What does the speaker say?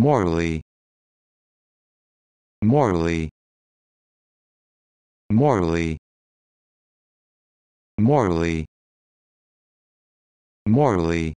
morally morally morally morally morally